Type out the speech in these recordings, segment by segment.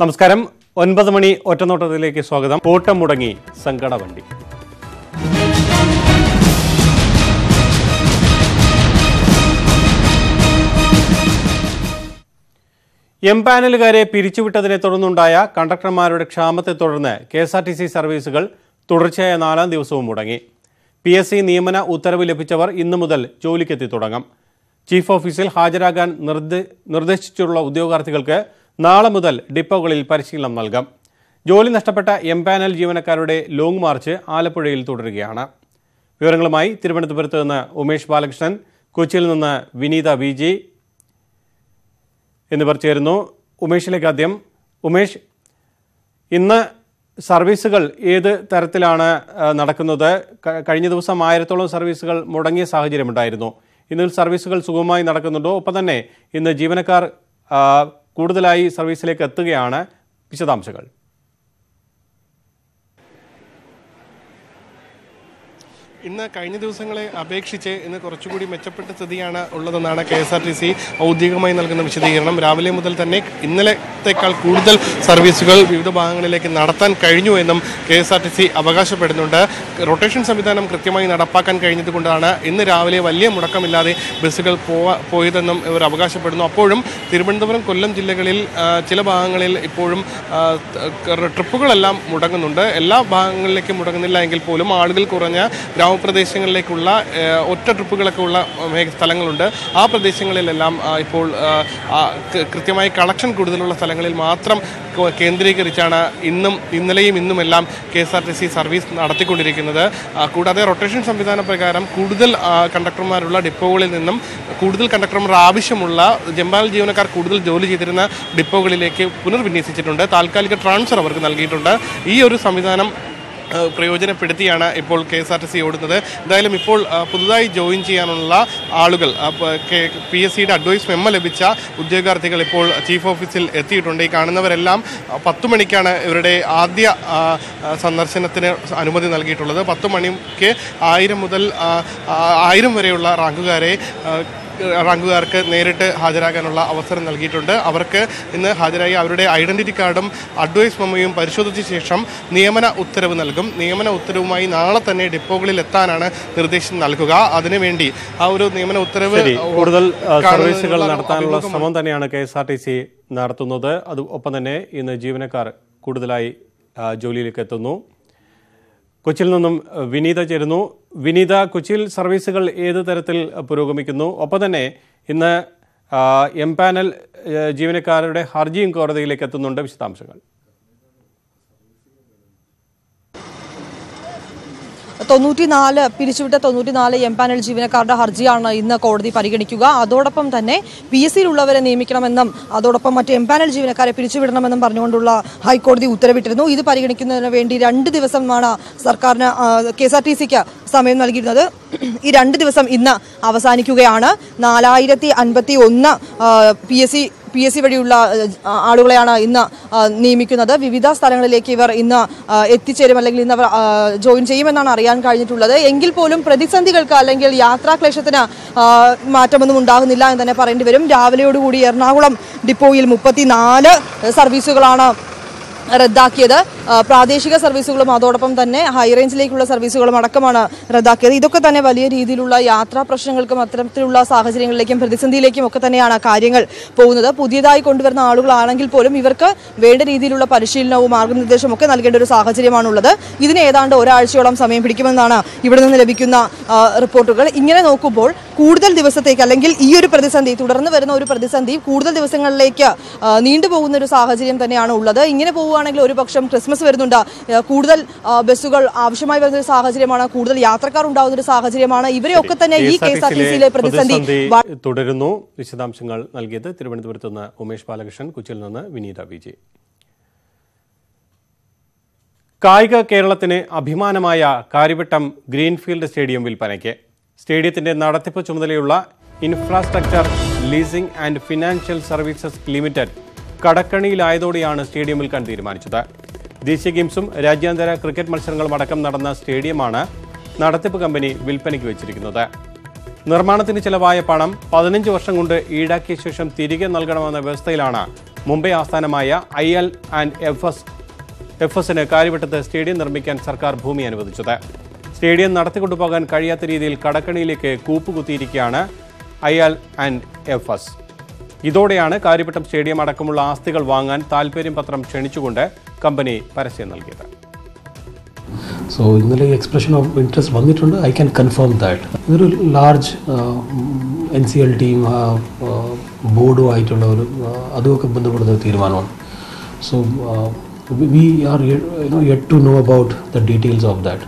നമസ്കാരം ഒൻപത് മണി ഒറ്റനോട്ടത്തിലേക്ക് സ്വാഗതം കൂട്ടം മുടങ്ങി സങ്കടവണ്ടി എം പാനലുകാരെ പിരിച്ചുവിട്ടതിനെ തുടർന്നുണ്ടായ കണ്ടക്ടർമാരുടെ ക്ഷാമത്തെ തുടർന്ന് K S R T C സർവീസുകൾ തുടർച്ചയായ നാലാം ദിവസവും മുടങ്ങി പി എസ് സി നിയമന ഉത്തരവ് ലഭിച്ചവർ ഇന്നു മുതൽ ജോലിക്കെത്തി തുടങ്ങും ചീഫ് ഓഫീസിൽ ഹാജരാകാൻ നിർദ്ദേശിച്ചിട്ടുള്ള ഉദ്യോഗാർത്ഥികൾക്ക് നാളെ മുതൽ ഡിപ്പോകളിൽ പരിശീലനം നൽകും ജോലി നഷ്ടപ്പെട്ട എം പാനൽ ജീവനക്കാരുടെ ലോങ് മാർച്ച് ആലപ്പുഴയിൽ തുടരുകയാണ് വിവരങ്ങളുമായി തിരുവനന്തപുരത്ത് നിന്ന് ഉമേഷ് ബാലകൃഷ്ണൻ കൊച്ചിയിൽ നിന്ന് വിനീത വി ജി എന്നിവർ ചേരുന്നു ഉമേഷിലേക്ക് ആദ്യം ഉമേഷ് ഇന്ന് സർവീസുകൾ ഏത് തരത്തിലാണ് നടക്കുന്നത് കഴിഞ്ഞ ദിവസം ആയിരത്തോളം സർവീസുകൾ മുടങ്ങിയ സാഹചര്യമുണ്ടായിരുന്നു ഇന്നിൽ സർവീസുകൾ സുഗമമായി നടക്കുന്നുണ്ടോ ഒപ്പം തന്നെ ഇന്ന് ജീവനക്കാർ കൂടുതലായി സർവീസിലേക്ക് എത്തുകയാണ് വിശദാംശങ്ങൾ ഇന്ന് കഴിഞ്ഞ ദിവസങ്ങളെ അപേക്ഷിച്ച് ഇന്ന് കുറച്ചുകൂടി മെച്ചപ്പെട്ട സ്ഥിതിയാണ് ഉള്ളതെന്നാണ് K S R T C ഔദ്യോഗികമായി നൽകുന്ന വിശദീകരണം രാവിലെ മുതൽ തന്നെ ഇന്നലത്തേക്കാൾ കൂടുതൽ സർവീസുകൾ വിവിധ ഭാഗങ്ങളിലേക്ക് നടത്താൻ കഴിഞ്ഞു എന്നും K S R T C അവകാശപ്പെടുന്നുണ്ട് റൊട്ടേഷൻ സംവിധാനം കൃത്യമായി നടപ്പാക്കാൻ കഴിഞ്ഞതുകൊണ്ടാണ് ഇന്ന് രാവിലെ വലിയ മുടക്കമില്ലാതെ ബസ്സുകൾ പോവാ പോയതെന്നും ഇവർ അവകാശപ്പെടുന്നു അപ്പോഴും തിരുവനന്തപുരം കൊല്ലം ജില്ലകളിൽ ചില ഭാഗങ്ങളിൽ ഇപ്പോഴും ട്രിപ്പുകളെല്ലാം മുടങ്ങുന്നുണ്ട് എല്ലാ ഭാഗങ്ങളിലേക്കും മുടങ്ങുന്നില്ല എങ്കിൽ പോലും ആളുകൾ കുറഞ്ഞ ഗ്രാമപ്രദേശങ്ങളിലേക്കുള്ള ഒറ്റ ട്രിപ്പുകളൊക്കെ ഉള്ള സ്ഥലങ്ങളുണ്ട് ആ പ്രദേശങ്ങളിലെല്ലാം ഇപ്പോൾ കൃത്യമായി കളക്ഷൻ കൂടുതലുള്ള സ്ഥലങ്ങളിൽ മാത്രം കേന്ദ്രീകരിച്ചാണ് ഇന്നും ഇന്നലെയും ഇന്നുമെല്ലാം K S R T C service നടത്തിക്കൊണ്ടിരിക്കുന്നത് കൂടാതെ റൊട്ടേഷൻ സംവിധാന പ്രകാരം കൂടുതൽ കണ്ടക്ടർമാരുള്ള ഡിപ്പോകളിൽ നിന്നും കൂടുതൽ കണ്ടക്ടർമാർ ആവശ്യമുള്ള ജമ്പാൽ ജീവനക്കാർ കൂടുതൽ ജോലി ചെയ്തിരുന്ന ഡിപ്പോകളിലേക്ക് പുനർവിന്യസിച്ചിട്ടുണ്ട് താൽക്കാലിക ട്രാൻസ്ഫർ അവർക്ക് നൽകിയിട്ടുണ്ട് ഈ ഒരു സംവിധാനം പ്രയോജനപ്പെടുത്തിയാണ് ഇപ്പോൾ K S R T C ഓടുന്നത് എന്തായാലും ഇപ്പോൾ പുതുതായി ജോയിൻ ചെയ്യാനുള്ള ആളുകൾ പി എസ് സിയുടെ അഡ്വൈസ് മെമ്മ ലഭിച്ച ഉദ്യോഗാർത്ഥികൾ ഇപ്പോൾ ചീഫ് ഓഫീസിൽ എത്തിയിട്ടുണ്ട് ഈ കാണുന്നവരെല്ലാം പത്തു മണിക്കാണ് ഇവരുടെ ആദ്യ സന്ദർശനത്തിന് അനുമതി നൽകിയിട്ടുള്ളത് പത്തു മണിക്ക് ആയിരം മുതൽ ആയിരം വരെയുള്ള റാങ്കുകാരെ റാങ്കുകാർക്ക് നേരിട്ട് ഹാജരാകാനുള്ള അവസരം നൽകിയിട്ടുണ്ട് അവർക്ക് ഇന്ന് ഹാജരായി അവരുടെ ഐഡൻറ്റിറ്റി കാർഡും അഡ്വൈസ് മെമ്മോയും പരിശോധിച്ച ശേഷം നിയമന ഉത്തരവ് നൽകും നിയമന ഉത്തരവുമായി നാളെ തന്നെ ഡിപ്പോകളിൽ എത്താനാണ് നിർദ്ദേശം നൽകുക അതിനുവേണ്ടി ആ ഒരു നിയമന ഉത്തരവ് കൂടുതൽ സർവീസുകൾ നടത്താനുള്ള ശ്രമം തന്നെയാണ് K S R T C നടത്തുന്നത് അത് ഒപ്പം തന്നെ ഇന്ന് ജീവനക്കാർ കൂടുതലായി ജോലിയിലേക്ക് എത്തുന്നു കൊച്ചിയിൽ നിന്നും വിനീത ചേരുന്നു വിനീത കൊച്ചിയിൽ സർവീസുകൾ ഏത് തരത്തിൽ പുരോഗമിക്കുന്നു ഒപ്പം തന്നെ ഇന്ന് എം പാനൽ ജീവനക്കാരുടെ ഹർജിയും കോടതിയിലേക്ക് എത്തുന്നുണ്ട് വിശദാംശങ്ങൾ തൊണ്ണൂറ്റിനാല് പിരിച്ചുവിട്ട തൊണ്ണൂറ്റിനാല് എം പാനൽ ജീവനക്കാരുടെ ഹർജിയാണ് ഇന്ന് കോടതി പരിഗണിക്കുക അതോടൊപ്പം തന്നെ പി എസ് സിയിലുള്ളവരെ നിയമിക്കണമെന്നും അതോടൊപ്പം മറ്റ് എം പാനൽ ജീവനക്കാരെ പിരിച്ചുവിടണമെന്നും പറഞ്ഞുകൊണ്ടുള്ള ഹൈക്കോടതി ഉത്തരവിട്ടിരുന്നു ഇത് പരിഗണിക്കുന്നതിന് വേണ്ടി രണ്ട് ദിവസമാണ് സർക്കാരിന് കെ എസ് ആർ ടി സിക്ക് സമയം നൽകിയിരുന്നത് ഈ രണ്ട് ദിവസം ഇന്ന് അവസാനിക്കുകയാണ് നാലായിരത്തി അൻപത്തി ഒന്ന് P S C P S C വഴിയുള്ള ആളുകളെയാണ് ഇന്ന് നിയമിക്കുന്നത് വിവിധ സ്ഥലങ്ങളിലേക്ക് ഇവർ ഇന്ന് എത്തിച്ചേരും അല്ലെങ്കിൽ ഇന്ന് അവർ ജോയിൻ ചെയ്യുമെന്നാണ് അറിയാൻ കഴിഞ്ഞിട്ടുള്ളത് എങ്കിൽ പോലും പ്രതിസന്ധികൾക്ക് അല്ലെങ്കിൽ യാത്രാക്ലേശത്തിന് മാറ്റമൊന്നും ഉണ്ടാകുന്നില്ല എന്ന് തന്നെ പറയേണ്ടി വരും രാവിലെയോടുകൂടി എറണാകുളം ഡിപ്പോയിൽ മുപ്പത്തിനാല് സർവീസുകളാണ് റദ്ദാക്കിയത് പ്രാദേശിക സർവീസുകളും അതോടൊപ്പം തന്നെ ഹൈറേഞ്ചിലേക്കുള്ള സർവീസുകളും അടക്കമാണ് റദ്ദാക്കിയത് ഇതൊക്കെ തന്നെ വലിയ രീതിയിലുള്ള യാത്രാ പ്രശ്നങ്ങൾക്കും അത്തരത്തിലുള്ള സാഹചര്യങ്ങളിലേക്കും പ്രതിസന്ധിയിലേക്കും ഒക്കെ തന്നെയാണ് കാര്യങ്ങൾ പോകുന്നത് പുതിയതായി കൊണ്ടുവരുന്ന ആളുകളാണെങ്കിൽ പോലും ഇവർക്ക് വേണ്ട രീതിയിലുള്ള പരിശീലനവും മാർഗനിർദ്ദേശവും ഒക്കെ നൽകേണ്ട ഒരു സാഹചര്യമാണുള്ളത് ഇതിന് ഏതാണ്ട് ഒരാഴ്ചയോളം സമയം പിടിക്കുമെന്നാണ് ഇവിടെ നിന്ന് ലഭിക്കുന്ന റിപ്പോർട്ടുകൾ ഇങ്ങനെ നോക്കുമ്പോൾ കൂടുതൽ ദിവസത്തേക്ക് അല്ലെങ്കിൽ ഈ ഒരു പ്രതിസന്ധി തുടർന്ന് വരുന്ന ഒരു പ്രതിസന്ധി കൂടുതൽ ദിവസങ്ങളിലേക്ക് നീണ്ടുപോകുന്ന ഒരു സാഹചര്യം തന്നെയാണ് ഉള്ളത് ഇങ്ങനെ പോവുക നോക്കുകയാണെങ്കിൽ ഒരു പക്ഷം ക്രിസ്മസ് വരുന്നുണ്ട് കൂടുതൽ ബസ്സുകൾ ആവശ്യമായി വരുന്ന ഒരു സാഹചര്യമാണ് കൂടുതൽ യാത്രക്കാർ ഉണ്ടാകുന്ന ഒരു സാഹചര്യമാണ് ഇവരെയൊക്കെ തന്നെ ഈ കെ എസ് ആർ ടി സിയിലെ പ്രതിസന്ധി തുടരുന്നു വിശദാംശങ്ങൾ നൽകിയത് തിരുവനന്തപുരത്ത് നിന്ന് ഉമേഷ് ബാലകൃഷ്ണൻ കൊച്ചിയിൽ നിന്ന് വിനീത വിജയ് കായിക കേരളത്തിന് അഭിമാനമായ കാര്യവട്ടം ഗ്രീൻഫീൽഡ് സ്റ്റേഡിയം വിൽപ്പനയ്ക്ക് സ്റ്റേഡിയത്തിന്റെ നടത്തിപ്പ് ചുമതലയുള്ള infrastructure leasing and financial services limited കടക്കണിയിലായതോടെയാണ് സ്റ്റേഡിയം വിൽക്കാൻ തീരുമാനിച്ചത് ദേശീയ ഗെയിംസും രാജ്യാന്തര ക്രിക്കറ്റ് മത്സരങ്ങളും അടക്കം നടന്ന സ്റ്റേഡിയമാണ് നടത്തിപ്പ് കമ്പനി വിൽപ്പനയ്ക്ക് വെച്ചിരിക്കുന്നത് നിർമ്മാണത്തിന് ചെലവായ പണം പതിനഞ്ച് വർഷം കൊണ്ട് ഈടാക്കിയ ശേഷം തിരികെ നൽകണമെന്ന വ്യവസ്ഥയിലാണ് മുംബൈ ആസ്ഥാനമായ I L and F S F എസിന് കാര്യവട്ടത്ത് സ്റ്റേഡിയം നിർമ്മിക്കാൻ സർക്കാർ ഭൂമി അനുവദിച്ചത് സ്റ്റേഡിയം നടത്തിക്കൊണ്ടുപോകാൻ കഴിയാത്ത രീതിയിൽ കടക്കണിയിലേക്ക് കൂപ്പുകുത്തിയിരിക്കുകയാണ് I L and F S ഇതോടെയാണ് കാര്യപ്പെട്ടം സ്റ്റേഡിയം അടക്കമുള്ള ആസ്തികൾ വാങ്ങാൻ താൽപര്യം പത്രം ക്ഷണിച്ചുകൊണ്ട് കമ്പനി പരസ്യം നൽകിയത് സോ ഇന്നലെ എക്സ്പ്രഷൻ ഓഫ് ഇൻട്രസ്റ്റ് വന്നിട്ടുണ്ട് ഐ ക്യാൻ കൺഫേം ദാറ്റ് ഇതൊരു large N C L team ആയിട്ടുള്ള ഒരു അതുമൊക്കെ ബന്ധപ്പെടുന്ന ഒരു തീരുമാനമാണ് so we are no yet to know about the details of that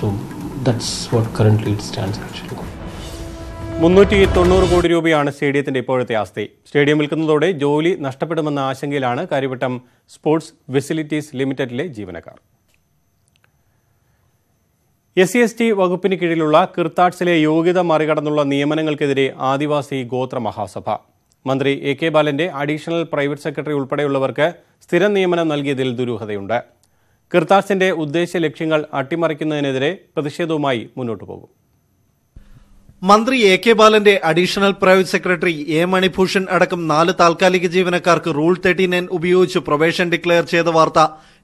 so that's what current it stands actually മുന്നൂറ്റി തൊണ്ണൂറ് കോടി രൂപയാണ് സ്റ്റേഡിയത്തിന്റെ ഇപ്പോഴത്തെ ആസ്തി സ്റ്റേഡിയം വിൽക്കുന്നതോടെ ജോലി നഷ്ടപ്പെടുമെന്ന ആശങ്കയിലാണ് കാര്യവട്ടം സ്പോർട്സ് ഫെസിലിറ്റീസ് ലിമിറ്റഡിലെ ജീവനക്കാർ എസ് സി എസ് ടി വകുപ്പിന് കീഴിലുള്ള കിർത്താട്സിലെ യോഗ്യത മറികടന്നുള്ള നിയമനങ്ങൾക്കെതിരെ ആദിവാസി ഗോത്ര മഹാസഭ മന്ത്രി എ കെ ബാലന്റെ അഡീഷണൽ പ്രൈവറ്റ് സെക്രട്ടറി ഉൾപ്പെടെയുള്ളവർക്ക് സ്ഥിര നിയമനം നൽകിയതിൽ ദുരൂഹതയുണ്ട് കിർത്താസിന്റെ ഉദ്ദേശ ലക്ഷ്യങ്ങൾ അട്ടിമറിക്കുന്നതിനെതിരെ പ്രതിഷേധവുമായി മുന്നോട്ടു പോകും മന്ത്രി എ കെ ബാലന്റെ additional private secretary A Manibhushan അടക്കം നാല് താൽക്കാലിക ജീവനക്കാർക്ക് റൂൾ തേർട്ടി നയൻ ഉപയോഗിച്ച് പ്രൊബേഷൻ ഡിക്ലെയർ ചെയ്ത വാർത്ത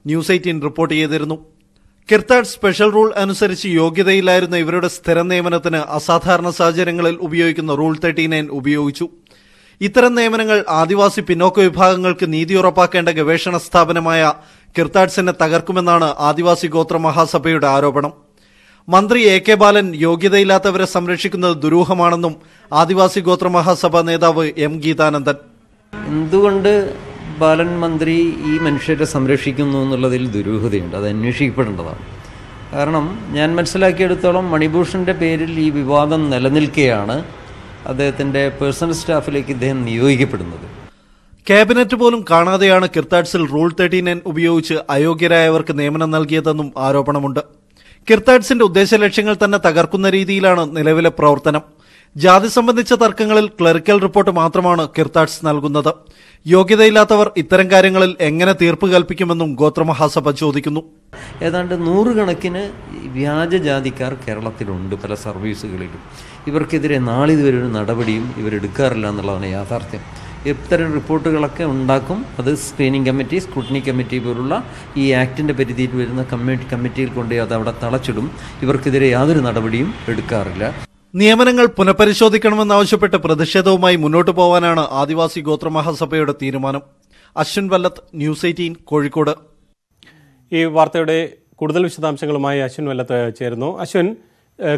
ന്യൂസ് എയ്റ്റീൻ റിപ്പോർട്ട് ചെയ്തിരുന്നു കിർത്താഡ് സ്പെഷ്യൽ റൂൾ അനുസരിച്ച് യോഗ്യതയില്ലായിരുന്ന ഇവരുടെ സ്ഥിര നിയമനത്തിന് അസാധാരണ സാഹചര്യങ്ങളിൽ ഉപയോഗിക്കുന്ന റൂൾ തേർട്ടി നയൻ ഉപയോഗിച്ചു ഇത്തരം നിയമനങ്ങൾ ആദിവാസി പിന്നോക്ക വിഭാഗങ്ങൾക്ക് നീതി ഉറപ്പാക്കേണ്ട ഗവേഷണ സ്ഥാപനമായ കിർത്താഡ്സിനെ തകർക്കുമെന്നാണ് ആദിവാസി ഗോത്ര മഹാസഭയുടെ ആരോപണം മന്ത്രി എ കെ ബാലൻ യോഗ്യതയില്ലാത്തവരെ സംരക്ഷിക്കുന്നത് ദുരൂഹമാണെന്നും ആദിവാസി ഗോത്ര മഹാസഭ നേതാവ് എം ഗീതാനന്ദൻ എന്തുകൊണ്ട് ബാലൻ മന്ത്രി ഈ മനുഷ്യരെ സംരക്ഷിക്കുന്നു എന്നുള്ളതിൽ ദുരൂഹതയുണ്ട് അത് അന്വേഷിക്കപ്പെടേണ്ടതാണ് കാരണം ഞാൻ മനസ്സിലാക്കിയെടുത്തോളം മണിഭൂഷൻ്റെ പേരിൽ ഈ വിവാദം നിലനിൽക്കുകയാണ് അദ്ദേഹത്തിൻ്റെ പേഴ്സണൽ സ്റ്റാഫിലേക്ക് ഇദ്ദേഹം നിയോഗിക്കപ്പെടുന്നത് ക്യാബിനറ്റ് പോലും കാണാതെയാണ് കിർത്താഡ്സിൽ റൂൾ തേർട്ടി നയൻ ഉപയോഗിച്ച് അയോഗ്യരായവർക്ക് നിയമനം നൽകിയതെന്നും ആരോപണമുണ്ട് കിർത്താഡ്സിന്റെ ഉദ്ദേശ ലക്ഷ്യങ്ങൾ തന്നെ തകർക്കുന്ന രീതിയിലാണ് നിലവിലെ പ്രവർത്തനം ജാതി സംബന്ധിച്ച തർക്കങ്ങളിൽ ക്ലറിക്കൽ റിപ്പോർട്ട് മാത്രമാണ് കിർത്താഡ്സ് നൽകുന്നത് യോഗ്യതയില്ലാത്തവർ ഇത്തരം കാര്യങ്ങളിൽ എങ്ങനെ തീർപ്പ് കൽപ്പിക്കുമെന്നും ഗോത്രമഹാസഭ ചോദിക്കുന്നു ഏതാണ്ട് നൂറുകണക്കിന് ജാതിക്കാർ കേരളത്തിലുണ്ട് പല സർവീസുകളിലും ഇവർക്കെതിരെ നാളിതുവരെ ഒരു നടപടിയും ഇവരെടുക്കാറില്ല എന്നുള്ളതാണ് യാഥാർത്ഥ്യം ഇത്തരം റിപ്പോർട്ടുകളൊക്കെ ഉണ്ടാക്കും അത് സ്ക്രീനിങ് കമ്മിറ്റി സ്ക്രൂട്ടിനി കമ്മിറ്റി പോലുള്ള ഈ ആക്ടിൻ്റെ പരിധിയിൽ വരുന്ന കമ്മിറ്റി കമ്മിറ്റിയിൽ കൊണ്ടുപോയി അത് അവിടെ തളച്ചിടും ഇവർക്കെതിരെ യാതൊരു നടപടിയും എടുക്കാറില്ല നിയമനങ്ങൾ പുനഃപരിശോധിക്കണമെന്നാവശ്യപ്പെട്ട് പ്രതിഷേധവുമായി മുന്നോട്ടു പോവാനാണ് ആദിവാസി ഗോത്രമഹാസഭയുടെ തീരുമാനം അശ്വിൻ വല്ലത്ത് ന്യൂസ് എയ്റ്റീൻ കോഴിക്കോട് ഈ വാർത്തയുടെ കൂടുതൽ വിശദാംശങ്ങളുമായി അശ്വിൻ വല്ലത്ത് ചേരുന്നു അശ്വിൻ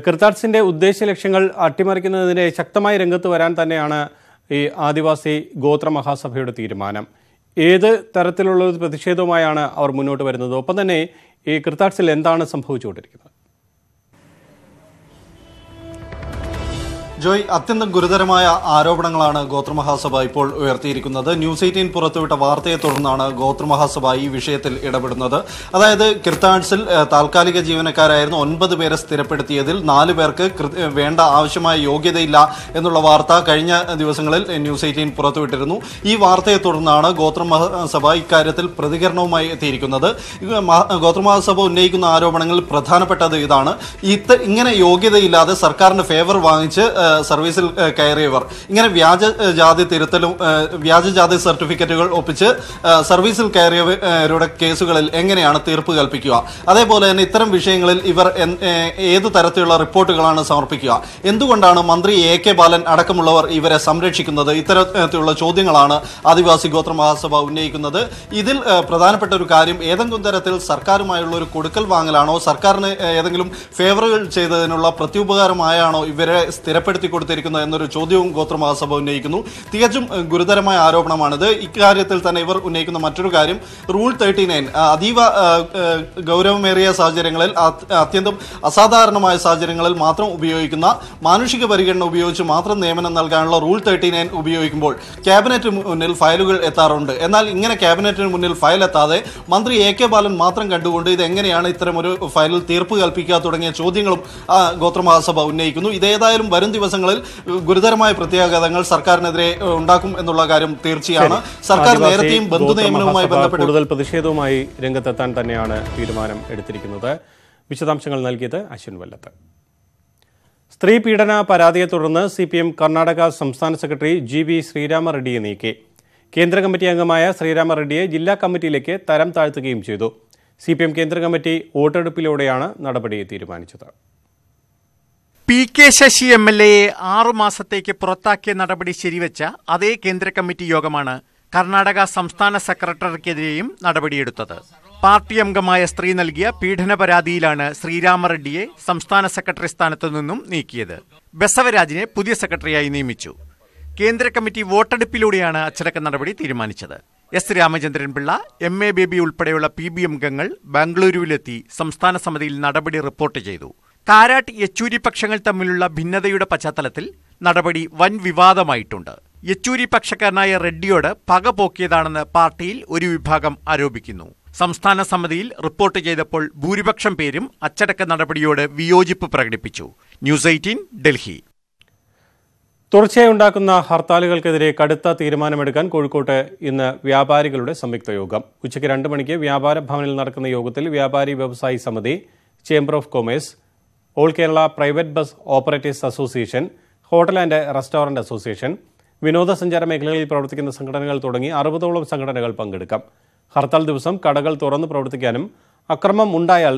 കിർത്താർസിന്റെ ഉദ്ദേശ ലക്ഷ്യങ്ങൾ അട്ടിമറിക്കുന്നതിനെ ശക്തമായി രംഗത്ത് വരാൻ തന്നെയാണ് ഈ ആദിവാസി ഗോത്ര മഹാസഭയുടെ തീരുമാനം ഏത് തരത്തിലുള്ള പ്രതിഷേധവുമായാണ് അവർ മുന്നോട്ട് വരുന്നത് ഒപ്പം തന്നെ ഈ കൃത്താക്സിൽ എന്താണ് സംഭവിച്ചുകൊണ്ടിരിക്കുന്നത് ജോയ് അത്യന്തം ഗുരുതരമായ ആരോപണങ്ങളാണ് ഗോത്രമഹാസഭ ഇപ്പോൾ ഉയർത്തിയിരിക്കുന്നത് ന്യൂസ് എയ്റ്റീൻ പുറത്തുവിട്ട വാർത്തയെ തുടർന്നാണ് ഗോത്രമഹാസഭ ഈ വിഷയത്തിൽ ഇടപെടുന്നത് അതായത് കിർത്താഴ്സിൽ താൽക്കാലിക ജീവനക്കാരായിരുന്നു ഒൻപത് പേരെ സ്ഥിരപ്പെടുത്തിയതിൽ നാല് പേർക്ക് വേണ്ട ആവശ്യമായ യോഗ്യതയില്ല എന്നുള്ള വാർത്ത കഴിഞ്ഞ ദിവസങ്ങളിൽ ന്യൂസ് എയ്റ്റീൻ പുറത്തുവിട്ടിരുന്നു ഈ വാർത്തയെ തുടർന്നാണ് ഗോത്രമഹാസഭ ഇക്കാര്യത്തിൽ പ്രതികരണവുമായി എത്തിയിരിക്കുന്നത് ഗോത്രമഹാസഭ ഉന്നയിക്കുന്ന ആരോപണങ്ങളിൽ പ്രധാനപ്പെട്ടത് ഇതാണ് ഇങ്ങനെ യോഗ്യതയില്ലാതെ സർക്കാരിന്റെ ഫേവർ വാങ്ങിച്ച് സർവീസിൽ കയറിയവർ ഇങ്ങനെ വ്യാജ ജാതി തിരുത്തലും വ്യാജ ജാതി സർട്ടിഫിക്കറ്റുകൾ ഒപ്പിച്ച് സർവീസിൽ കയറിയവരുടെ കേസുകളിൽ എങ്ങനെയാണ് തീർപ്പ് കൽപ്പിക്കുക അതേപോലെ തന്നെ ഇത്തരം വിഷയങ്ങളിൽ ഇവർ ഏത് തരത്തിലുള്ള റിപ്പോർട്ടുകളാണ് സമർപ്പിക്കുക എന്തുകൊണ്ടാണ് മന്ത്രി എ കെ ബാലൻ അടക്കമുള്ളവർ ഇവരെ സംരക്ഷിക്കുന്നത് ഇത്തരത്തിലുള്ള ചോദ്യങ്ങളാണ് ആദിവാസി ഗോത്ര മഹാസഭ ഉന്നയിക്കുന്നത് ഇതിൽ പ്രധാനപ്പെട്ട ഒരു കാര്യം ഏതെങ്കിലും തരത്തിൽ സർക്കാരുമായുള്ള ഒരു കൊടുക്കൽ വാങ്ങലാണോ സർക്കാരിന് ഏതെങ്കിലും ഫേവറുകൾ ചെയ്തതിനുള്ള പ്രത്യുപകാരമായാണോ ഇവരെ സ്ഥിരപ്പെടുത്തി ഉൾപ്പെടുത്തി കൊടുത്തിരിക്കുന്നത് എന്നൊരു ചോദ്യവും ഗോത്രമഹാസഭ ഉന്നയിക്കുന്നു തികച്ചും ഗുരുതരമായ ആരോപണമാണിത് ഇക്കാര്യത്തിൽ തന്നെ ഇവർ ഉന്നയിക്കുന്ന മറ്റൊരു കാര്യം റൂൾ തേർട്ടി നയൻ അതീവ ഗൗരവമേറിയ സാഹചര്യങ്ങളിൽ അത്യന്തം അസാധാരണമായ സാഹചര്യങ്ങളിൽ മാത്രം ഉപയോഗിക്കുന്ന മാനുഷിക പരിഗണന ഉപയോഗിച്ച് മാത്രം നിയമനം നൽകാനുള്ള റൂൾ തേർട്ടി നയൻ ഉപയോഗിക്കുമ്പോൾ ക്യാബിനറ്റ് മുന്നിൽ ഫയലുകൾ എത്താറുണ്ട് എന്നാൽ ഇങ്ങനെ ക്യാബിനറ്റിന് മുന്നിൽ ഫയൽ എത്താതെ മന്ത്രി എ കെ ബാലൻ മാത്രം കണ്ടുകൊണ്ട് ഇത് എങ്ങനെയാണ് ഇത്തരം ഒരു ഫയലിൽ തീർപ്പ് കൽപ്പിക്കുക തുടങ്ങിയ ചോദ്യങ്ങളും ഗോത്രമഹാസഭ ഉന്നയിക്കുന്നു ഇതേതായാലും വരും ദിവസം ദിവസങ്ങളിൽ ഗുരുതരമായ പ്രത്യാഘാതങ്ങൾ സർക്കാരിനെതിരെ ഉണ്ടാക്കും എന്നുള്ള കാര്യം തീർച്ചയാണ് സർക്കാർ നേരത്തെയും ബന്ധു നിയമനവുമായി ബന്ധപ്പെട്ട് കൂടുതൽ പ്രതിഷേധവുമായി രംഗത്തെത്താൻ തന്നെയാണ് തീരുമാനം എടുത്തിരിക്കുന്നത് വിശദാംശങ്ങൾ നൽകിയത് അശ്വിൻ വല്ലത്ത് സ്ത്രീ പീഡന പരാതിയെ തുടർന്ന് സി പി എം കർണാടക സംസ്ഥാന സെക്രട്ടറി ജി വി ശ്രീരാമ റെഡ്ഡിയെ നീക്കി കേന്ദ്ര കമ്മിറ്റി അംഗമായ ശ്രീരാമ റെഡ്ഡിയെ ജില്ലാ കമ്മിറ്റിയിലേക്ക് തരം താഴ്ത്തുകയും ചെയ്തു സി കേന്ദ്ര കമ്മിറ്റി വോട്ടെടുപ്പിലൂടെയാണ് നടപടി തീരുമാനിച്ചത് P K Sasi M L എയെ ആറുമാസത്തേക്ക് പുറത്താക്കിയ നടപടി ശരിവെച്ച അതേ കേന്ദ്ര കമ്മിറ്റി യോഗമാണ് കർണാടക സംസ്ഥാന സെക്രട്ടറിക്കെതിരെയും നടപടിയെടുത്തത് പാർട്ടി അംഗമായ സ്ത്രീ നൽകിയ പീഡന പരാതിയിലാണ് ശ്രീരാമറെഡ്ഡിയെ സംസ്ഥാന സെക്രട്ടറി സ്ഥാനത്തു നിന്നും നീക്കിയത് ബസവരാജിനെ പുതിയ സെക്രട്ടറിയായി നിയമിച്ചു കേന്ദ്ര കമ്മിറ്റി വോട്ടെടുപ്പിലൂടെയാണ് അച്ചടക്ക നടപടി തീരുമാനിച്ചത് S Ramachandran Pillai M A baby ഉൾപ്പെടെയുള്ള പി ബി അംഗങ്ങൾ ബംഗളൂരുവിലെത്തി സംസ്ഥാന സമിതിയിൽ നടപടി റിപ്പോർട്ട് ചെയ്തു കാരാട്ട് യെച്ചൂരി പക്ഷങ്ങൾ തമ്മിലുള്ള ഭിന്നതയുടെ പശ്ചാത്തലത്തിൽ നടപടി വൻ വിവാദമായിട്ടുണ്ട് യെച്ചൂരി പക്ഷക്കാരനായ റെഡ്ഡിയോട് പക പോക്കിയതാണെന്ന് പാർട്ടിയിൽ ഒരു വിഭാഗം ആരോപിക്കുന്നു സംസ്ഥാന സമിതിയിൽ റിപ്പോർട്ട് ചെയ്തപ്പോൾ ഭൂരിപക്ഷം പേരും അച്ചടക്ക നടപടിയോട് വിയോജിപ്പ് പ്രകടിപ്പിച്ചു ന്യൂസ് എയ്റ്റീൻ ഡൽഹി തുടർച്ചയായുണ്ടാക്കുന്ന ഹർത്താലുകൾക്കെതിരെ കടുത്ത തീരുമാനമെടുക്കാൻ കോഴിക്കോട്ട് ഇന്ന് വ്യാപാരികളുടെ സംയുക്ത യോഗം ഉച്ചയ്ക്ക് രണ്ട് മണിക്ക് വ്യാപാര ഭവനിൽ നടക്കുന്ന യോഗത്തിൽ വ്യാപാരി വ്യവസായി സമിതി chamber of commerce all Kerala private bus operators association hotel and restaurant association വിനോദസഞ്ചാര മേഖലകളിൽ പ്രവർത്തിക്കുന്ന സംഘടനകൾ തുടങ്ങി അറുപതോളം സംഘടനകൾ പങ്കെടുക്കാം ഹർത്താൽ ദിവസം കടകൾ തുറന്നു പ്രവർത്തിക്കാനും അക്രമം ഉണ്ടായാൽ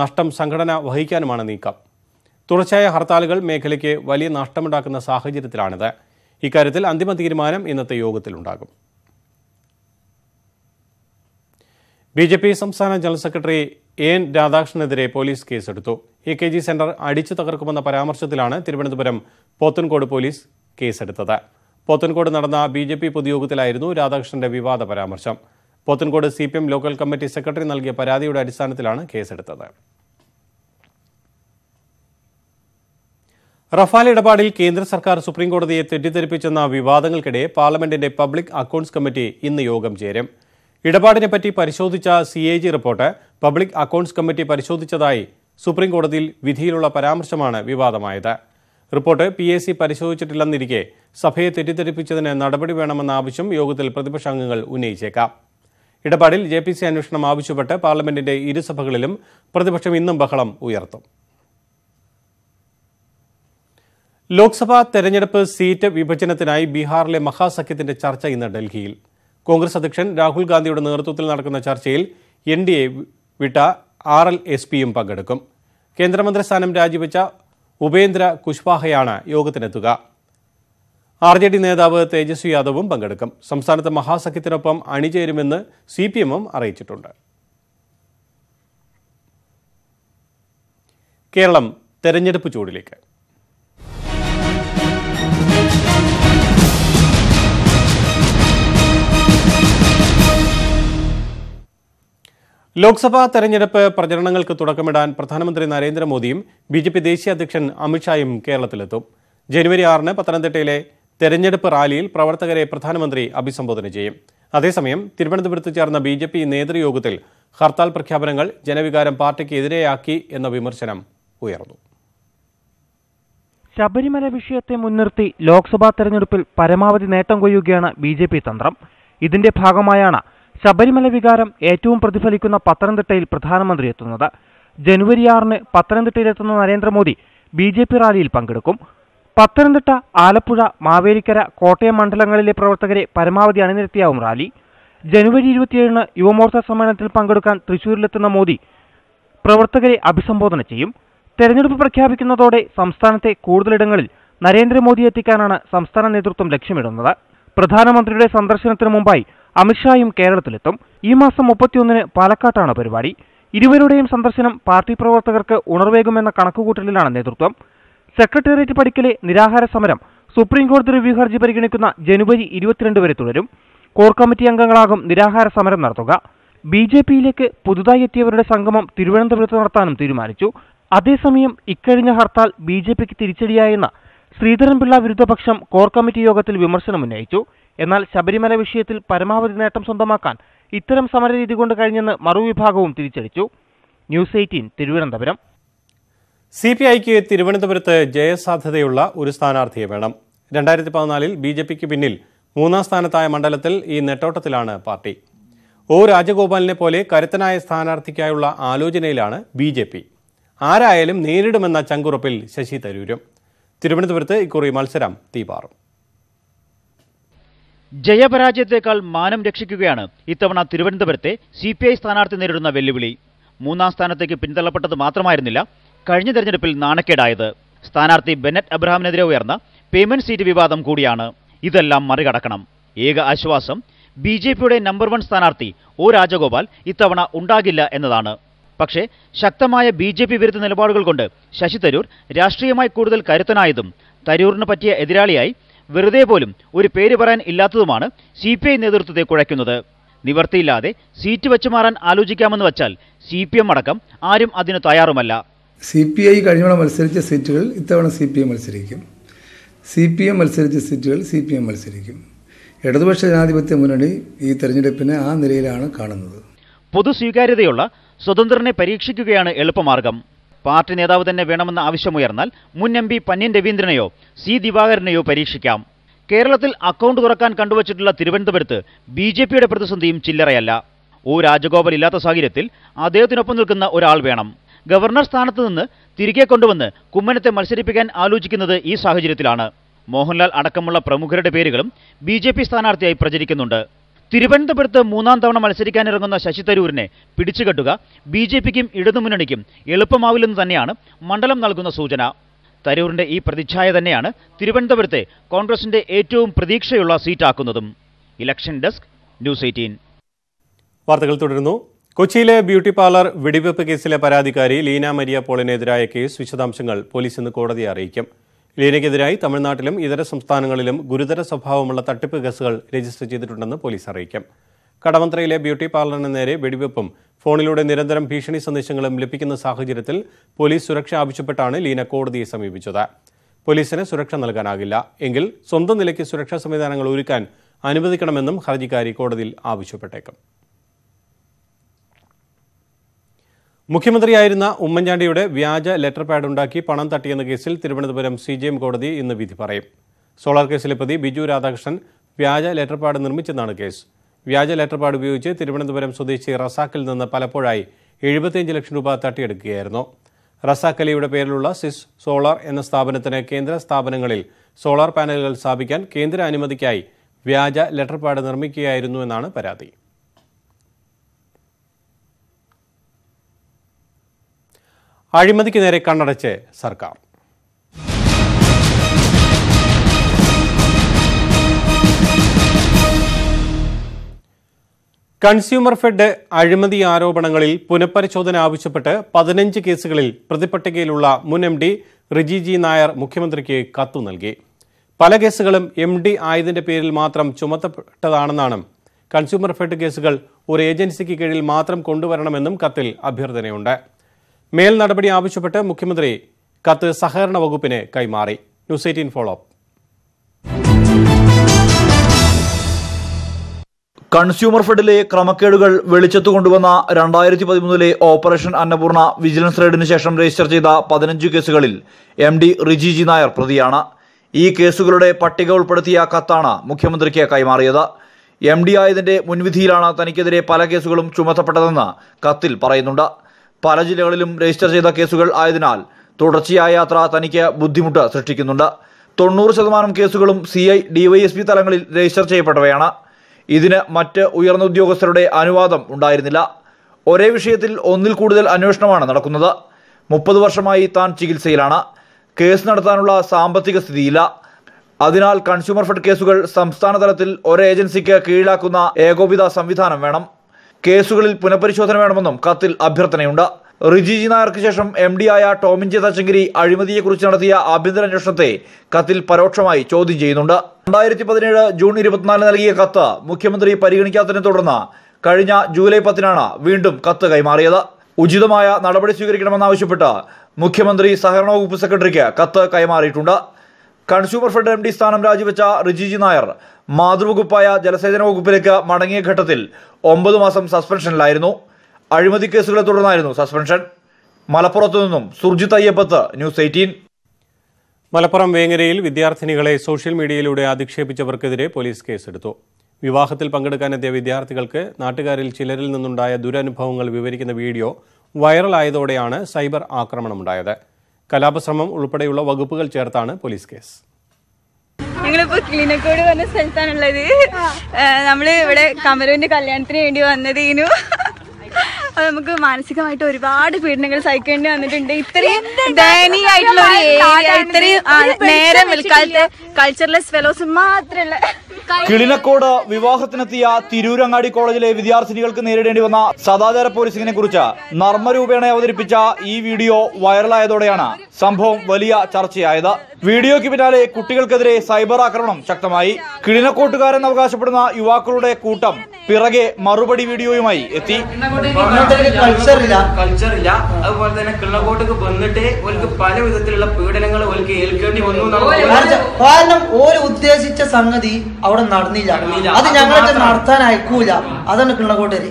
നഷ്ടം സംഘടന വഹിക്കാനുമാണ് നീക്കം തുടർച്ചയായ ഹർത്താലുകൾ മേഖലയ്ക്ക് വലിയ നഷ്ടമുണ്ടാക്കുന്ന സാഹചര്യത്തിലാണിത് ഇക്കാര്യത്തിൽ അന്തിമ തീരുമാനം ഇന്നത്തെ യോഗത്തിലുണ്ടാകും ബി ജെ പി സംസ്ഥാന ജനറൽ സെക്രട്ടറി എൻ രാധാകൃഷ്ണനെതിരെ പോലീസ് കേസെടുത്തു എ കെ ജി സെന്റർ അടിച്ചു തകർക്കുമെന്ന പരാമർശത്തിലാണ് തിരുവനന്തപുരം പോത്തൻകോട് പോലീസ് കേസെടുത്തത് പോത്തൻകോട് നടന്ന ബി ജെ പി പൊതുയോഗത്തിലായിരുന്നു രാധാകൃഷ്ണന്റെ വിവാദ പരാമർശം Pothencode C P M local committee secretary നൽകിയ പരാതിയുടെ അടിസ്ഥാനത്തിലാണ് കേസെടുത്തത് റഫാൽ ഇടപാടിൽ കേന്ദ്ര സർക്കാർ സുപ്രീംകോടതിയെ തെറ്റിദ്ധരിപ്പിച്ചെന്ന വിവാദങ്ങൾക്കിടെ പാർലമെന്റിന്റെ പബ്ലിക് അക്കൌണ്ട്സ് കമ്മിറ്റി ഇന്ന് യോഗം ചേരും ഇടപാടിനെപ്പറ്റി പരിശോധിച്ച C A G report public accounts committee പരിശോധിച്ചതായി സുപ്രീം കോടതിയിൽ വിധിയിലുള്ള പരാമർശമാണ് വിവാദമായത് റിപ്പോർട്ട് പി എ സി പരിശോധിച്ചിട്ടില്ലെന്നിരിക്കെ സഭയെ തെറ്റിദ്ധരിപ്പിച്ചതിന് നടപടി വേണമെന്ന ആവശ്യം യോഗത്തിൽ പ്രതിപക്ഷാംഗങ്ങൾ ഉന്നയിച്ചേക്കാം ഇടപാടിൽ ജെ പി സി അന്വേഷണം ആവശ്യപ്പെട്ട് പാർലമെന്റിന്റെ ഇരുസഭകളിലും പ്രതിപക്ഷം ഇന്നും ബഹളം ഉയർത്തും ലോക്സഭാ തെരഞ്ഞെടുപ്പ് സീറ്റ് വിഭജനത്തിനായി ബീഹാറിലെ മഹാസഖ്യത്തിന്റെ ചർച്ച ഇന്ന് ഡൽഹിയിൽ കോൺഗ്രസ് അധ്യക്ഷൻ രാഹുൽ ഗാന്ധിയുടെ നേതൃത്വത്തിൽ നടക്കുന്ന ചർച്ചയിൽ എൻ ഡി എ വിട്ട ആർ എൽ എസ് പിയും പങ്കെടുക്കും കേന്ദ്രമന്ത്രി സ്ഥാനം രാജിവെച്ച ഉപേന്ദ്ര കുശ്വാഹയാണ് യോഗത്തിനെത്തുക ആർ ജെ ഡി നേതാവ് തേജസ്വി യാദവും പങ്കെടുക്കും സംസ്ഥാനത്ത് മഹാസഖ്യത്തിനൊപ്പം അണിചേരുമെന്ന് സി പി എമ്മും അറിയിച്ചിട്ടുണ്ട് കേരളം തെരഞ്ഞെടുപ്പ് ചൂടിലേക്ക് ലോക്സഭാ തെരഞ്ഞെടുപ്പ് പ്രചരണങ്ങൾക്ക് തുടക്കമിടാൻ പ്രധാനമന്ത്രി നരേന്ദ്രമോദിയും ബി ജെ പി ദേശീയ അധ്യക്ഷൻ അമിത്ഷായും കേരളത്തിലെത്തും ജനുവരി ആറിന് പത്തനംതിട്ടയിലെ തെരഞ്ഞെടുപ്പ് റാലിയിൽ പ്രവർത്തകരെ പ്രധാനമന്ത്രി അഭിസംബോധന ചെയ്യും അതേസമയം തിരുവനന്തപുരത്ത് ചേർന്ന ബി ജെ പി നേതൃയോഗത്തിൽ ഹർത്താൽ പ്രഖ്യാപനങ്ങൾ ജനവികാരം പാർട്ടിക്ക് എതിരെയാക്കി എന്ന വിമർശനം ഉയർന്നു ശബരിമല വിഷയത്തെ മുൻനിർത്തി ലോക്സഭാ തെരഞ്ഞെടുപ്പിൽ പരമാവധി നേട്ടം കൊയ്യുകയാണ് ബി തന്ത്രം ഇതിന്റെ ഭാഗമായാണ് ശബരിമല വികാരം ഏറ്റവും പ്രതിഫലിക്കുന്ന പത്തനംതിട്ടയിൽ പ്രധാനമന്ത്രി എത്തുന്നത് ജനുവരി ആറിന് പത്തനംതിട്ടയിലെത്തുന്ന നരേന്ദ്രമോദി ബി ജെ പി റാലിയിൽ പങ്കെടുക്കും പത്തനംതിട്ട ആലപ്പുഴ മാവേലിക്കര കോട്ടയം മണ്ഡലങ്ങളിലെ പ്രവർത്തകരെ പരമാവധി അണിനിരത്തിയാവും റാലി ജനുവരി ഇരുപത്തിയേഴിന് യുവമോർച്ച സമ്മേളനത്തിൽ പങ്കെടുക്കാൻ തൃശൂരിലെത്തുന്ന മോദി പ്രവർത്തകരെ അഭിസംബോധന ചെയ്യും തെരഞ്ഞെടുപ്പ് പ്രഖ്യാപിക്കുന്നതോടെ സംസ്ഥാനത്തെ കൂടുതലിടങ്ങളിൽ നരേന്ദ്രമോദി എത്തിക്കാനാണ് സംസ്ഥാന നേതൃത്വം ലക്ഷ്യമിടുന്നത് പ്രധാനമന്ത്രിയുടെ സന്ദർശനത്തിന് മുമ്പായി അമിത്ഷായും കേരളത്തിലെത്തും ഈ മാസം മുപ്പത്തിയൊന്നിന് പാലക്കാട്ടാണ് പരിപാടി ഇരുവരുടെയും സന്ദർശനം പാർട്ടി പ്രവർത്തകർക്ക് ഉണർവേകുമെന്ന കണക്കുകൂട്ടലിലാണ് നേതൃത്വം സെക്രട്ടേറിയറ്റ് പടിക്കലെ നിരാഹാര സമരം സുപ്രീംകോടതി റിവ്യൂ ഹർജി പരിഗണിക്കുന്ന ജനുവരി ഇരുപത്തിരണ്ട് വരെ തുടരും കോർ കമ്മിറ്റി അംഗങ്ങളാകും നിരാഹാര സമരം നടത്തുക ബി ജെ പിയിലേക്ക് പുതുതായി എത്തിയവരുടെ സംഗമം തിരുവനന്തപുരത്ത് നടത്താനും തീരുമാനിച്ചു അതേസമയം ഇക്കഴിഞ്ഞ ഹർത്താൽ ബി ജെ പിക്ക് തിരിച്ചടിയായെന്ന ശ്രീധരൻപിള്ള വിരുദ്ധപക്ഷം കോർ കമ്മിറ്റി യോഗത്തിൽ വിമർശനമുന്നയിച്ചു എന്നാൽ ശബരിമല വിഷയത്തിൽ പരമാവധി നേട്ടം സ്വന്തമാക്കാൻ ഇത്തരം സമരരീതി കൊണ്ട് കഴിഞ്ഞെന്ന് മറുവിഭാഗവും തിരിച്ചടിച്ചു news eighteen Thiruvananthapuram C P ഐക്ക് തിരുവനന്തപുരത്ത് ജയസാധ്യതയുള്ള ഒരു സ്ഥാനാർത്ഥിയെ വേണം രണ്ടായിരത്തി പതിനാലിൽ ബി ജെ പിക്ക് പിന്നിൽ മൂന്നാം സ്ഥാനത്തായ മണ്ഡലത്തിൽ ഈ നെട്ടോട്ടത്തിലാണ് പാർട്ടി ഒ രാജഗോപാലിനെ പോലെ കരുത്തനായ സ്ഥാനാർത്ഥിക്കായുള്ള ആലോചനയിലാണ് ബി ജെ പി ആരായാലും നേരിടുമെന്ന ചങ്കുറപ്പിൽ ശശി തരൂരും തിരുവനന്തപുരത്ത് ഇക്കുറി മത്സരം തീപാറും ജയപരാജയത്തേക്കാൾ മാനം രക്ഷിക്കുകയാണ് ഇത്തവണ തിരുവനന്തപുരത്തെ സി പി ഐ സ്ഥാനാർത്ഥി നേരിടുന്ന വെല്ലുവിളി മൂന്നാം സ്ഥാനത്തേക്ക് പിന്തള്ളപ്പെട്ടത് മാത്രമായിരുന്നില്ല കഴിഞ്ഞ തെരഞ്ഞെടുപ്പിൽ നാണക്കേടായത് സ്ഥാനാർത്ഥി ബെന്നറ്റ് അബ്രഹാമിനെതിരെ ഉയർന്ന പേയ്മെന്റ് സീറ്റ് വിവാദം കൂടിയാണ് ഇതെല്ലാം മറികടക്കണം ഏക ആശ്വാസം ബി ജെ പിയുടെ നമ്പർ വൺ സ്ഥാനാർത്ഥി ഒ രാജഗോപാൽ ഇത്തവണ ഉണ്ടാകില്ല എന്നതാണ് പക്ഷേ ശക്തമായ ബി ജെ പി വിരുദ്ധ നിലപാടുകൾ കൊണ്ട് ശശി തരൂർ രാഷ്ട്രീയമായി കൂടുതൽ കരുത്തനായതും തരൂറിന് പറ്റിയ എതിരാളിയായി വെറുതെ പോലും ഒരു പേര് പറയാൻ ഇല്ലാത്തതുമാണ് സി പി ഐ നേതൃത്വത്തെ കുഴയ്ക്കുന്നത് നിവർത്തിയില്ലാതെ സീറ്റ് വെച്ചു മാറാൻ ആലോചിക്കാമെന്ന് വച്ചാൽ സി പി എം അടക്കം ആരും അതിന് തയ്യാറുമല്ല സി പി ഐ കഴിഞ്ഞ മത്സരിച്ച സീറ്റുകൾ ഇത്തവണ സി പി എം മത്സരിക്കും സി പി എം മത്സരിച്ച സീറ്റുകൾ സി പി എം മത്സരിക്കും ഇടതുപക്ഷ ജനാധിപത്യ മുന്നണി ഈ തെരഞ്ഞെടുപ്പിനെ ആ നിലയിലാണ് കാണുന്നത് പൊതു സ്വീകാര്യതയുള്ള സ്വതന്ത്രനെ പരീക്ഷിക്കുകയാണ് എളുപ്പമാർഗം പാർട്ടി നേതാവ് തന്നെ വേണമെന്ന ആവശ്യമുയർന്നാൽ മുൻ എം പി പന്നിൻ രവീന്ദ്രനെയോ സി ദിവാകരനെയോ പരീക്ഷിക്കാം കേരളത്തിൽ അക്കൗണ്ട് തുറക്കാൻ കണ്ടുവച്ചിട്ടുള്ള തിരുവനന്തപുരത്ത് ബി ജെ പിയുടെ പ്രതിസന്ധിയും ചില്ലറയല്ല ഒ രാജഗോപാൽ ഇല്ലാത്ത സാഹചര്യത്തിൽ അദ്ദേഹത്തിനൊപ്പം നിൽക്കുന്ന ഒരാൾ വേണം ഗവർണർ സ്ഥാനത്ത് നിന്ന് തിരികെ കൊണ്ടുവന്ന് കുമ്മനത്തെ മത്സരിപ്പിക്കാൻ ആലോചിക്കുന്നത് ഈ സാഹചര്യത്തിലാണ് മോഹൻലാൽ അടക്കമുള്ള പ്രമുഖരുടെ പേരുകളും ബി സ്ഥാനാർത്ഥിയായി പ്രചരിക്കുന്നുണ്ട് തിരുവനന്തപുരത്ത് മൂന്നാം തവണ മത്സരിക്കാനിറങ്ങുന്ന ശശി തരൂരിനെ പിടിച്ചുകെട്ടുക ബി ജെ പിക്കും ഇടതുമുന്നണിക്കും എളുപ്പമാവില്ലെന്ന് തന്നെയാണ് മണ്ഡലം നൽകുന്ന സൂചന തരൂരിന്റെ ഈ പ്രതിച്ഛായ തന്നെയാണ് തിരുവനന്തപുരത്തെ കോൺഗ്രസിന്റെ ഏറ്റവും പ്രതീക്ഷയുള്ള സീറ്റാക്കുന്നതും ഇലക്ഷൻ ഡെസ്ക് ന്യൂസ് എയ്റ്റീൻ വാർത്തകൾ തുടരുന്നു കൊച്ചിയിലെ ബ്യൂട്ടി പാർലർ വെടിവെപ്പ് കേസിലെ പരാതിക്കാരി ലീന മരിയ പോളിനെതിരായ കേസ് വിശദാംശങ്ങൾ പോലീസ് ഇന്ന് കോടതിയെ അറിയിക്കും ലീനയ്ക്കെതിരായി തമിഴ്നാട്ടിലും ഇതര സംസ്ഥാനങ്ങളിലും ഗുരുതര സ്വഭാവമുള്ള തട്ടിപ്പ് കേസുകൾ രജിസ്റ്റർ ചെയ്തിട്ടുണ്ടെന്ന് പോലീസ് അറിയിക്കും കടവന്ത്രയിലെ ബ്യൂട്ടി പാർലറിന് നേരെ വെടിവെപ്പും ഫോണിലൂടെ നിരന്തരം ഭീഷണി സന്ദേശങ്ങളും ലഭിക്കുന്ന സാഹചര്യത്തിൽ പോലീസ് സുരക്ഷ ആവശ്യപ്പെട്ടാണ് ലീന കോടതിയെ സമീപിച്ചത് പോലീസിന് സുരക്ഷ നൽകാനാകില്ല എങ്കിൽ സ്വന്തം നിലയ്ക്ക് സുരക്ഷാ സംവിധാനങ്ങൾ ഒരുക്കാൻ അനുവദിക്കണമെന്നും ഹർജിക്കാരി കോടതിയിൽ ആവശ്യപ്പെട്ടേക്കും മുഖ്യമന്ത്രിയായിരുന്ന ഉമ്മൻചാണ്ടിയുടെ വ്യാജ ലെറ്റർ പാഡ് ഉണ്ടാക്കി പണം തട്ടിയെന്ന കേസിൽ തിരുവനന്തപുരം സി ജി എം കോടതി ഇന്ന് വിധി പറയും സോളാർ കേസിലെ പ്രതി ബിജു രാധാകൃഷ്ണൻ വ്യാജ ലെറ്റർ പാഡ് നിർമ്മിച്ചെന്നാണ് കേസ് വ്യാജ ലെറ്റർ പാഡ് ഉപയോഗിച്ച് തിരുവനന്തപുരം സ്വദേശി റസാക്കിൽ നിന്ന് പലപ്പോഴായി എഴുപത്തിയഞ്ച് ലക്ഷം രൂപ തട്ടിയെടുക്കുകയായിരുന്നു റസാക്കലിയുടെ പേരിലുള്ള സിസ് സോളാർ എന്ന സ്ഥാപനത്തിന് കേന്ദ്ര സ്ഥാപനങ്ങളിൽ സോളാർ പാനലുകൾ സ്ഥാപിക്കാൻ കേന്ദ്ര അനുമതിക്കായി വ്യാജ ലെറ്റർ പാഡ് നിർമ്മിക്കുകയായിരുന്നു എന്നാണ് പരാതി അഴിമതിക്ക് നേരെ കണ്ണടച്ച് സർക്കാർ കൺസ്യൂമർ ഫെഡ് അഴിമതി ആരോപണങ്ങളിൽ പുനഃപരിശോധന ആവശ്യപ്പെട്ട് പതിനഞ്ച് കേസുകളിൽ പ്രതിപട്ടികയിലുള്ള മുൻ എം ഡി റിജിജി നായർ മുഖ്യമന്ത്രിക്ക് കത്തു നൽകി പല കേസുകളും എം ഡി ആയതിന്റെ പേരിൽ മാത്രം ചുമത്തപ്പെട്ടതാണെന്നാണ് കൺസ്യൂമർ ഫെഡ് കേസുകൾ ഒരു ഏജൻസിക്ക് കീഴിൽ മാത്രം കൊണ്ടുവരണമെന്നും കത്തിൽ അഭ്യർത്ഥനയുണ്ട് മേൽ നടപടി ആവശ്യപ്പെട്ട് മുഖ്യമന്ത്രി കത്ത് സഹകരണ വകുപ്പിന് കൈമാറി ന്യൂസ് എയ്റ്റീൻ ഫോളോ കൺസ്യൂമർ ഫെഡിലെ ക്രമക്കേടുകൾ വെളിച്ചത്തു കൊണ്ടുവന്ന രണ്ടായിരത്തി പതിമൂന്നിലെ ഓപ്പറേഷൻ അന്നപൂർണ വിജിലൻസ് റെയ്ഡിന് ശേഷം രജിസ്റ്റർ ചെയ്ത പതിനഞ്ച് കേസുകളിൽ എം ഡി റിജിജി നായർ പ്രതിയാണ് ഈ കേസുകളുടെ പട്ടിക ഉൾപ്പെടുത്തിയ കത്താണ് മുഖ്യമന്ത്രിക്ക് കൈമാറിയത് എം ഡി ആയതിന്റെ മുൻവിധിയിലാണ് തനിക്കെതിരെ പല കേസുകളും ചുമത്തപ്പെട്ടതെന്ന് കത്തിൽ പറയുന്നുണ്ട് പല ജില്ലകളിലും രജിസ്റ്റർ ചെയ്ത കേസുകൾ ആയതിനാൽ തുടർച്ചയായ യാത്ര തനിക്ക് ബുദ്ധിമുട്ട് സൃഷ്ടിക്കുന്നുണ്ട് തൊണ്ണൂറ് ശതമാനം കേസുകളും സി ഐ ഡിവൈഎസ്പി തലങ്ങളിൽ രജിസ്റ്റർ ചെയ്യപ്പെട്ടവയാണ് ഇതിന് മറ്റ് ഉയർന്ന ഉദ്യോഗസ്ഥരുടെ അനുവാദം ഉണ്ടായിരുന്നില്ല ഒരേ വിഷയത്തിൽ ഒന്നിൽ കൂടുതൽ അന്വേഷണമാണ് നടക്കുന്നത് മുപ്പത് വർഷമായി താൻ ചികിത്സയിലാണ് കേസ് നടത്താനുള്ള സാമ്പത്തിക സ്ഥിതിയില്ല അതിനാൽ കൺസ്യൂമർ ഫെഡ് കേസുകൾ സംസ്ഥാന തലത്തിൽ ഒരേ ഏജൻസിക്ക് കീഴിലാക്കുന്ന ഏകോപിത സംവിധാനം വേണം കേസുകളിൽ പുനഃപരിശോധന വേണമെന്നും കത്തിൽ അഭ്യർത്ഥനയുണ്ട് റിജിജി നായർക്ക് ശേഷം എം ഡി ആയ ടോമിൻജി തച്ചങ്കരി അഴിമതിയെക്കുറിച്ച് നടത്തിയ ആഭ്യന്തര അന്വേഷണത്തെ കത്തിൽ പരോക്ഷമായി ചോദ്യം ചെയ്യുന്നുണ്ട് രണ്ടായിരത്തി പതിനേഴ് ജൂൺ ഇരുപത്തിനാല് നൽകിയ കത്ത് മുഖ്യമന്ത്രി പരിഗണിക്കാത്തതിനെ തുടർന്ന് കഴിഞ്ഞ ജൂലൈ പത്തിനാണ് വീണ്ടും കത്ത് കൈമാറിയത് ഉചിതമായ നടപടി സ്വീകരിക്കണമെന്നാവശ്യപ്പെട്ട് മുഖ്യമന്ത്രി സഹകരണ വകുപ്പ് സെക്രട്ടറിക്ക് കത്ത് കൈമാറിയിട്ടുണ്ട് കൺസ്യൂമർ ഫെഡ് എം ഡി സ്ഥാനം രാജിവെച്ച റിജിജി നായർ മാതൃവകുപ്പായ ജലസേചന വകുപ്പിലേക്ക് മടങ്ങിയ ഘട്ടത്തിൽ ഒമ്പത് മാസം സസ്പെൻഷനിലായിരുന്നു അഴിമതി കേസുകളെ തുടർന്നായിരുന്നു സസ്പെൻഷൻ മലപ്പുറത്തു നിന്നും സുർജിത് അയ്യപ്പത്ത് ന്യൂസ് എയ്റ്റീൻ മലപ്പുറം വേങ്ങരയിൽ വിദ്യാർത്ഥിനികളെ സോഷ്യൽ മീഡിയയിലൂടെ അധിക്ഷേപിച്ചവർക്കെതിരെ പോലീസ് കേസെടുത്തു വിവാഹത്തിൽ പങ്കെടുക്കാനെത്തിയ വിദ്യാർത്ഥികൾക്ക് നാട്ടുകാരിൽ ചിലരിൽ നിന്നുണ്ടായ ദുരനുഭവങ്ങൾ വിവരിക്കുന്ന വീഡിയോ വൈറലായതോടെയാണ് സൈബർ ആക്രമണമുണ്ടായത് കലാപശ്രമം ഉൾപ്പെടെയുള്ള വകുപ്പുകൾ ചേർത്താണ് പോലീസ് കേസ് ഞങ്ങളിപ്പോ ക്ലിനക്കോട് വന്ന സ്ഥലത്താണുള്ളത് നമ്മള് ഇവിടെ കമലുവിന്റെ കല്യാണത്തിന് വേണ്ടി വന്നതേനു നമുക്ക് മാനസികമായിട്ട് ഒരുപാട് പീഡനങ്ങൾ സഹിക്കേണ്ടി വന്നിട്ടുണ്ട് ഇത്രയും ദയനീയമായിട്ടുള്ള ഒരു ഏരിയ ഇത്രയും നേരെ വിൽക്കാലത്തെ കൾച്ചറലെസ് ഫെലോസ് മാത്രമല്ല കിളിനക്കോട് വിവാഹത്തിനെത്തിയ തിരൂരങ്ങാടി കോളേജിലെ വിദ്യാർത്ഥിനികൾക്ക് നേരിടേണ്ടി വന്ന സദാചാര പോലീസിനെ കുറിച്ച് നർമ്മരൂപേണ അവതരിപ്പിച്ച ഈ വീഡിയോ വൈറലായതോടെയാണ് സംഭവം വലിയ ചർച്ചയായത് വീഡിയോയ്ക്ക് പിന്നാലെ കുട്ടികൾക്കെതിരെ സൈബർ ആക്രമണം ശക്തമായി കിഴിനക്കോട്ടുകാരെന്ന് അവകാശപ്പെടുന്ന യുവാക്കളുടെ കൂട്ടം പിറകെ മറുപടി വീഡിയോയുമായി എത്തി കൾച്ചറില്ല അതുപോലെ തന്നെ കിള്ളക്കോട്ടേക്ക് വന്നിട്ട് ഓർക്ക് പല വിധത്തിലുള്ള പീഡനങ്ങൾ ഓർക്ക് ഏൽക്കേണ്ടി വന്നു കാരണം ഉദ്ദേശിച്ച സംഗതി അവിടെ നടന്നില്ല അത് ഞങ്ങളൊക്കെ നടത്താൻ അയക്കൂല അതാണ് കിണ്ണക്കോട്ടേര്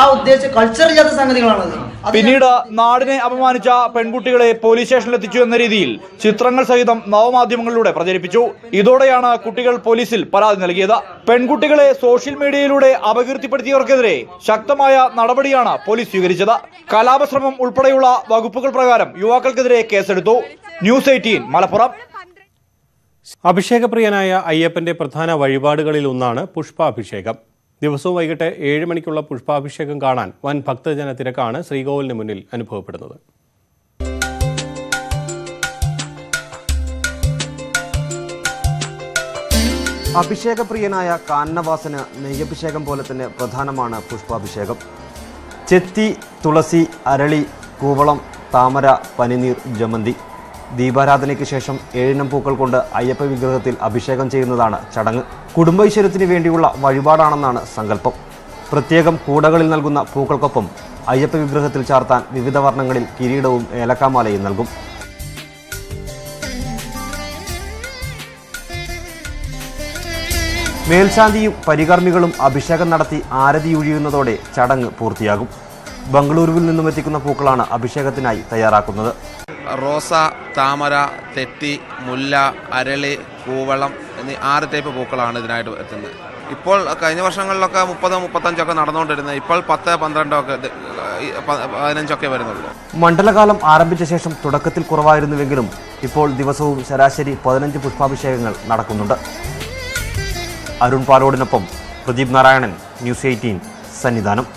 ആ ഉദ്ദേശിച്ച കൾച്ചർ ഇല്ലാത്ത സംഗതികളാണത് പിന്നീട് നാടിനെ അപമാനിച്ച പെൺകുട്ടികളെ പോലീസ് സ്റ്റേഷനിൽ എത്തിച്ചു എന്ന രീതിയിൽ ചിത്രങ്ങൾ സഹിതം നവമാധ്യമങ്ങളിലൂടെ പ്രചരിപ്പിച്ചു ഇതോടെയാണ് കുട്ടികൾ പോലീസിൽ പരാതി നൽകിയത് പെൺകുട്ടികളെ സോഷ്യൽ മീഡിയയിലൂടെ അപകീർത്തിപ്പെടുത്തിയവർക്കെതിരെ ശക്തമായ നടപടിയാണ് പോലീസ് സ്വീകരിച്ചത് കലാപശ്രമം ഉൾപ്പെടെയുള്ള വകുപ്പുകൾ പ്രകാരം യുവാക്കൾക്കെതിരെ കേസെടുത്തു ന്യൂസ് എയ്റ്റീൻ മലപ്പുറം അഭിഷേകപ്രിയനായ അയ്യപ്പന്റെ പ്രധാന വഴിപാടുകളിൽ ഒന്നാണ് പുഷ്പാഭിഷേകം ദിവസവും വൈകിട്ട് ഏഴ് മണിക്കുള്ള പുഷ്പാഭിഷേകം കാണാൻ വൻ ഭക്തജന തിരക്കാണ് ശ്രീകോവിലിന് മുന്നിൽ അനുഭവപ്പെടുന്നത് അഭിഷേകപ്രിയനായ കാന്നവാസന് നെയ്യഭിഷേകം പോലെ തന്നെ പ്രധാനമാണ് പുഷ്പാഭിഷേകം ചെത്തി തുളസി അരളി കൂവളം താമര പനിനീർ ജമന്തി ദീപാരാധനയ്ക്ക് ശേഷം ഏഴിനം പൂക്കൾ കൊണ്ട് അയ്യപ്പ വിഗ്രഹത്തിൽ അഭിഷേകം ചെയ്യുന്നതാണ് ചടങ്ങ് കുടുംബൈശ്വര്യത്തിന് വേണ്ടിയുള്ള വഴിപാടാണെന്നാണ് സങ്കല്പം പ്രത്യേകം കൂടകളിൽ നൽകുന്ന പൂക്കൾക്കൊപ്പം അയ്യപ്പ വിഗ്രഹത്തിൽ ചാർത്താൻ വിവിധ വർണ്ണങ്ങളിൽ കിരീടവും ഏലക്കാമാലയും നൽകും മേൽശാന്തിയും പരികർമ്മികളും അഭിഷേകം നടത്തി ആരതി ഒഴിയുന്നതോടെ ചടങ്ങ് പൂർത്തിയാകും ബംഗളൂരുവിൽ നിന്നും എത്തിക്കുന്ന പൂക്കളാണ് അഭിഷേകത്തിനായി തയ്യാറാക്കുന്നത് റോസ താമര തെറ്റി മുല്ല അരളി കൂവളം എന്നീ ആറ് ടൈപ്പ് പൂക്കളാണ് ഇതിനായിട്ട് എത്തുന്നത് ഇപ്പോൾ കഴിഞ്ഞ വർഷങ്ങളിലൊക്കെ മുപ്പത് മുപ്പത്തഞ്ചൊക്കെ നടന്നുകൊണ്ടിരുന്നത് ഇപ്പോൾ പത്ത് പന്ത്രണ്ടൊക്കെ പതിനഞ്ചൊക്കെ വരുന്നുള്ളൂ മണ്ഡലകാലം ആരംഭിച്ച ശേഷം തുടക്കത്തിൽ കുറവായിരുന്നുവെങ്കിലും ഇപ്പോൾ ദിവസവും ശരാശരി പതിനഞ്ച് പുഷ്പാഭിഷേകങ്ങൾ നടക്കുന്നുണ്ട് അരുൺ പാലോടിനൊപ്പം പ്രദീപ് നാരായണൻ ന്യൂസ് എയ്റ്റീൻ സന്നിധാനം